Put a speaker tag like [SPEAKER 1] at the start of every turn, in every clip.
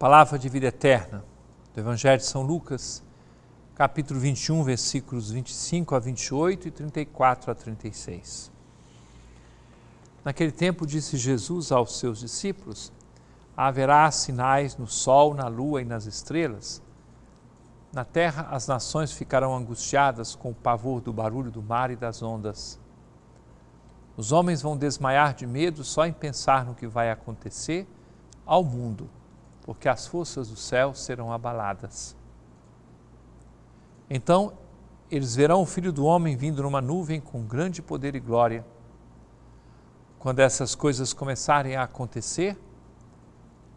[SPEAKER 1] Palavra de vida eterna do Evangelho de São Lucas, capítulo 21, versículos 25 a 28 e 34 a 36. Naquele tempo disse Jesus aos seus discípulos: Haverá sinais no sol, na lua e nas estrelas. Na terra as nações ficarão angustiadas com o pavor do barulho do mar e das ondas. Os homens vão desmaiar de medo só em pensar no que vai acontecer ao mundo porque as forças do céu serão abaladas. Então eles verão o filho do homem vindo numa nuvem com grande poder e glória. Quando essas coisas começarem a acontecer,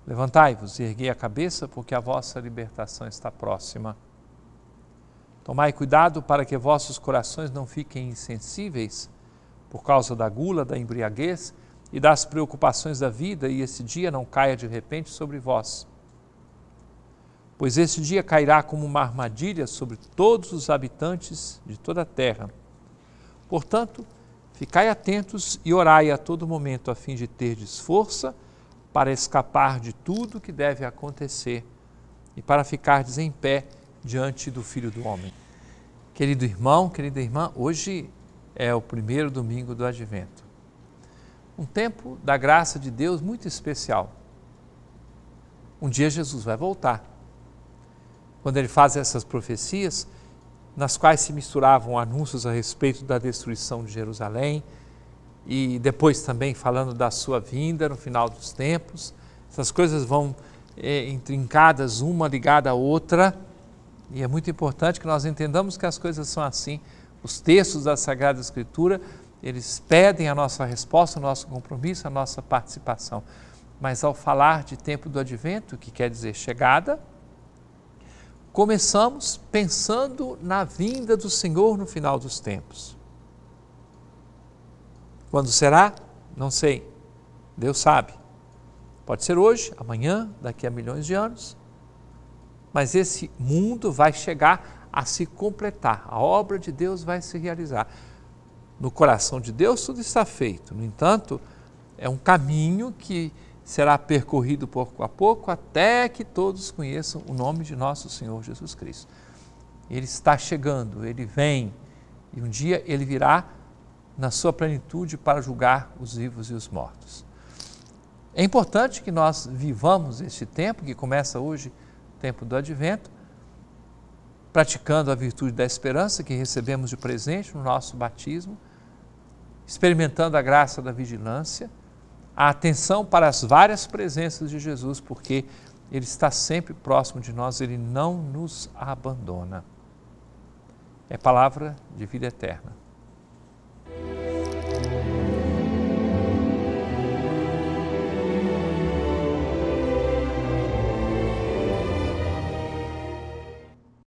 [SPEAKER 1] levantai-vos e erguei a cabeça, porque a vossa libertação está próxima. Tomai cuidado para que vossos corações não fiquem insensíveis por causa da gula, da embriaguez e das preocupações da vida, e esse dia não caia de repente sobre vós. Pois esse dia cairá como uma armadilha sobre todos os habitantes de toda a terra. Portanto, ficai atentos e orai a todo momento, a fim de terdes força para escapar de tudo que deve acontecer e para ficardes em pé diante do Filho do Homem. Querido irmão, querida irmã, hoje é o primeiro domingo do Advento um tempo da graça de Deus muito especial. Um dia Jesus vai voltar. Quando ele faz essas profecias, nas quais se misturavam anúncios a respeito da destruição de Jerusalém, e depois também falando da sua vinda no final dos tempos, essas coisas vão é, intrincadas, uma ligada à outra, e é muito importante que nós entendamos que as coisas são assim. Os textos da Sagrada Escritura eles pedem a nossa resposta, o nosso compromisso, a nossa participação. Mas ao falar de tempo do advento, que quer dizer chegada, começamos pensando na vinda do Senhor no final dos tempos. Quando será? Não sei. Deus sabe. Pode ser hoje, amanhã, daqui a milhões de anos. Mas esse mundo vai chegar a se completar, a obra de Deus vai se realizar no coração de Deus tudo está feito. No entanto, é um caminho que será percorrido pouco a pouco até que todos conheçam o nome de nosso Senhor Jesus Cristo. Ele está chegando, ele vem e um dia ele virá na sua plenitude para julgar os vivos e os mortos. É importante que nós vivamos este tempo que começa hoje, tempo do advento, praticando a virtude da esperança que recebemos de presente no nosso batismo experimentando a graça da vigilância, a atenção para as várias presenças de Jesus, porque Ele está sempre próximo de nós, Ele não nos abandona. É palavra de vida eterna.